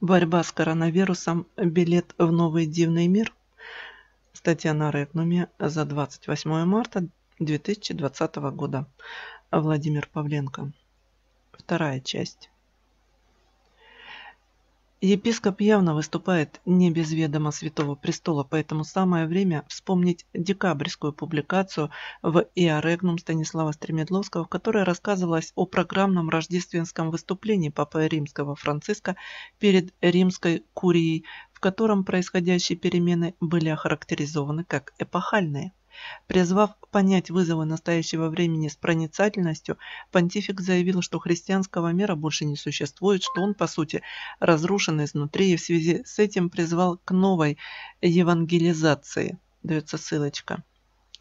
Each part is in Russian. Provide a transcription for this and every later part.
Борьба с коронавирусом. Билет в новый дивный мир. Статья на Рекнуме за 28 марта 2020 года. Владимир Павленко. Вторая часть. Епископ явно выступает не без ведома Святого Престола, поэтому самое время вспомнить декабрьскую публикацию в «Иорегнум» Станислава Стремедловского, в которой рассказывалось о программном рождественском выступлении Папы Римского Франциска перед римской курией, в котором происходящие перемены были охарактеризованы как эпохальные. Призвав понять вызовы настоящего времени с проницательностью, понтифик заявил, что христианского мира больше не существует, что он, по сути, разрушен изнутри и в связи с этим призвал к новой евангелизации. Дается ссылочка.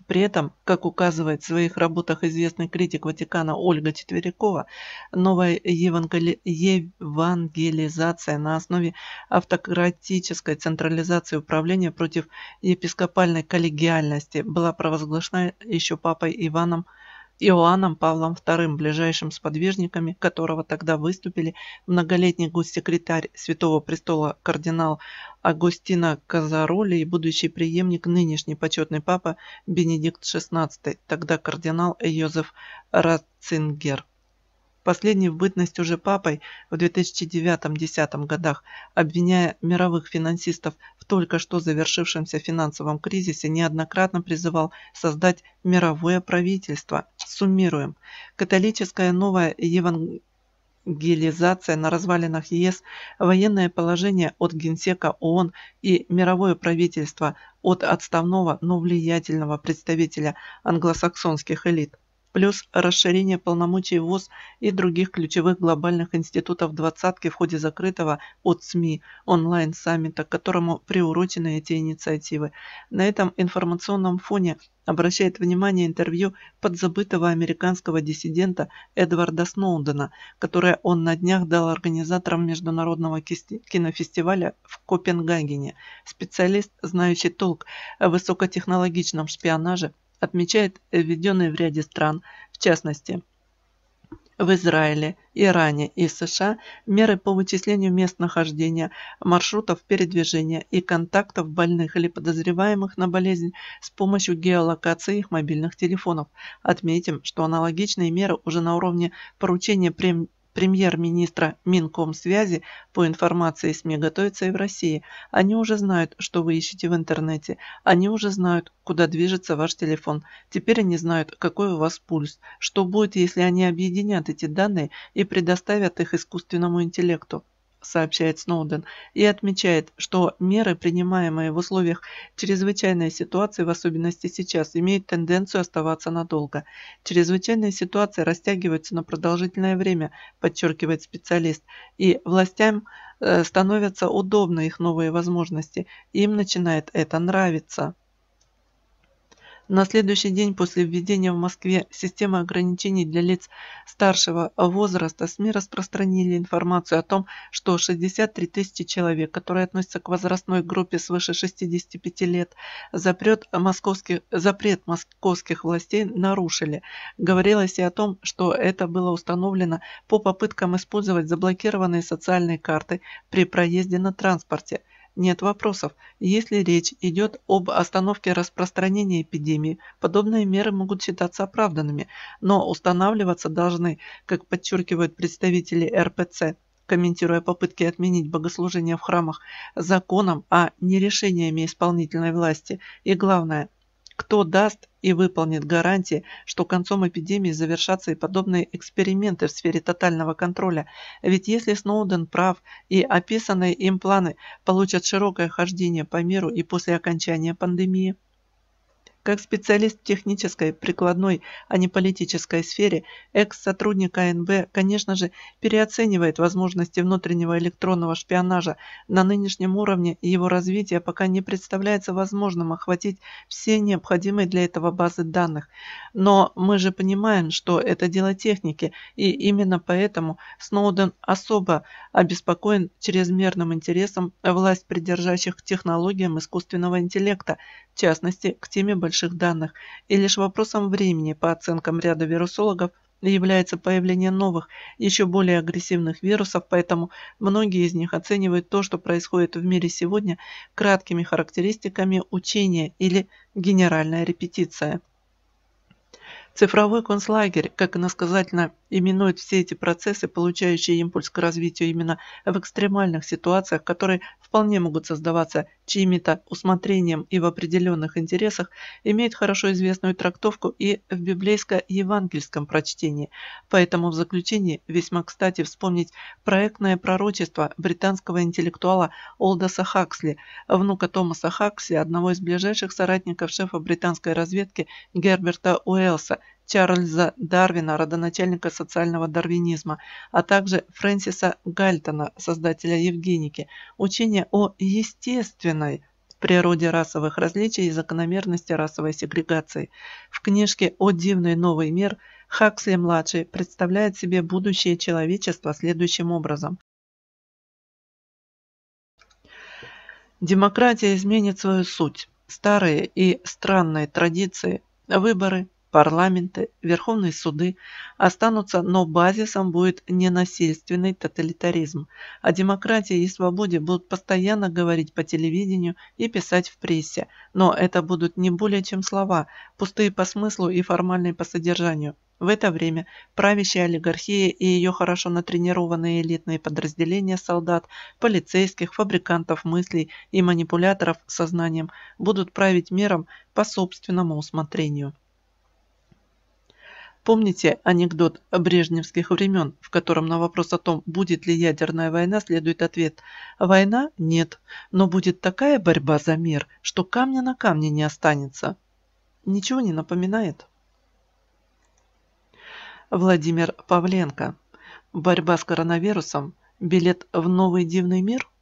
При этом, как указывает в своих работах известный критик Ватикана Ольга Четверякова, новая евангели... евангелизация на основе автократической централизации управления против епископальной коллегиальности была провозглашена еще папой Иваном Иоанном Павлом II, ближайшим сподвижниками которого тогда выступили многолетний госсекретарь Святого Престола кардинал Агустина Казароли и будущий преемник нынешний почетный папа Бенедикт XVI, тогда кардинал Йозеф Ратцингер последний в бытность уже папой в 2009-2010 годах, обвиняя мировых финансистов в только что завершившемся финансовом кризисе, неоднократно призывал создать мировое правительство. Суммируем. Католическая новая евангелия Гелизация на развалинах ЕС, военное положение от Генсека ООН и мировое правительство от отставного, но влиятельного представителя англосаксонских элит плюс расширение полномочий ВОЗ и других ключевых глобальных институтов двадцатки в ходе закрытого от СМИ онлайн-саммита, к которому приурочены эти инициативы. На этом информационном фоне обращает внимание интервью подзабытого американского диссидента Эдварда Сноудена, которое он на днях дал организаторам международного кинофестиваля в Копенгагене. Специалист, знающий толк о высокотехнологичном шпионаже отмечает э, введенные в ряде стран, в частности, в Израиле, Иране и США меры по вычислению мест нахождения, маршрутов передвижения и контактов больных или подозреваемых на болезнь с помощью геолокации их мобильных телефонов. Отметим, что аналогичные меры уже на уровне поручения прем премьер-министра Минкомсвязи по информации СМИ готовится и в России. Они уже знают, что вы ищете в интернете. Они уже знают, куда движется ваш телефон. Теперь они знают, какой у вас пульс. Что будет, если они объединят эти данные и предоставят их искусственному интеллекту? сообщает Сноуден, и отмечает, что меры, принимаемые в условиях чрезвычайной ситуации, в особенности сейчас, имеют тенденцию оставаться надолго. Чрезвычайная ситуация растягивается на продолжительное время, подчеркивает специалист, и властям э, становятся удобны их новые возможности, им начинает это нравиться. На следующий день после введения в Москве системы ограничений для лиц старшего возраста СМИ распространили информацию о том, что 63 тысячи человек, которые относятся к возрастной группе свыше 65 лет, запрет московских, запрет московских властей нарушили. Говорилось и о том, что это было установлено по попыткам использовать заблокированные социальные карты при проезде на транспорте – нет вопросов. Если речь идет об остановке распространения эпидемии, подобные меры могут считаться оправданными, но устанавливаться должны, как подчеркивают представители РПЦ, комментируя попытки отменить богослужение в храмах, законом, а не решениями исполнительной власти. И главное – кто даст и выполнит гарантии, что концом эпидемии завершатся и подобные эксперименты в сфере тотального контроля? Ведь если Сноуден прав и описанные им планы получат широкое хождение по миру и после окончания пандемии – как специалист в технической, прикладной, а не политической сфере, экс-сотрудник АНБ, конечно же, переоценивает возможности внутреннего электронного шпионажа. На нынешнем уровне его развития пока не представляется возможным охватить все необходимые для этого базы данных. Но мы же понимаем, что это дело техники, и именно поэтому Сноуден особо обеспокоен чрезмерным интересом власть придержащих к технологиям искусственного интеллекта, в частности, к теме большинства больших данных, и лишь вопросом времени, по оценкам ряда вирусологов, является появление новых, еще более агрессивных вирусов, поэтому многие из них оценивают то, что происходит в мире сегодня, краткими характеристиками учения или генеральная репетиция. Цифровой концлагерь, как иносказательно именует все эти процессы, получающие импульс к развитию именно в экстремальных ситуациях, которые вполне могут создаваться чьими-то усмотрением и в определенных интересах, имеет хорошо известную трактовку и в библейско-евангельском прочтении. Поэтому в заключении весьма кстати вспомнить проектное пророчество британского интеллектуала Олдоса Хаксли, внука Томаса Хаксли, одного из ближайших соратников шефа британской разведки Герберта Уэлса, Чарльза Дарвина, родоначальника социального дарвинизма, а также Фрэнсиса Гальтона, создателя Евгеники, учение о естественной природе расовых различий и закономерности расовой сегрегации. В книжке «О дивный новый мир» Хаксли-младший представляет себе будущее человечества следующим образом. Демократия изменит свою суть. Старые и странные традиции, выборы, парламенты, верховные суды останутся, но базисом будет не насильственный тоталитаризм. а демократии и свободе будут постоянно говорить по телевидению и писать в прессе, но это будут не более чем слова, пустые по смыслу и формальные по содержанию. В это время правящая олигархия и ее хорошо натренированные элитные подразделения солдат, полицейских, фабрикантов мыслей и манипуляторов сознанием будут править миром по собственному усмотрению. Помните анекдот брежневских времен, в котором на вопрос о том, будет ли ядерная война, следует ответ «Война? Нет. Но будет такая борьба за мир, что камня на камне не останется». Ничего не напоминает? Владимир Павленко. Борьба с коронавирусом. Билет в новый дивный мир –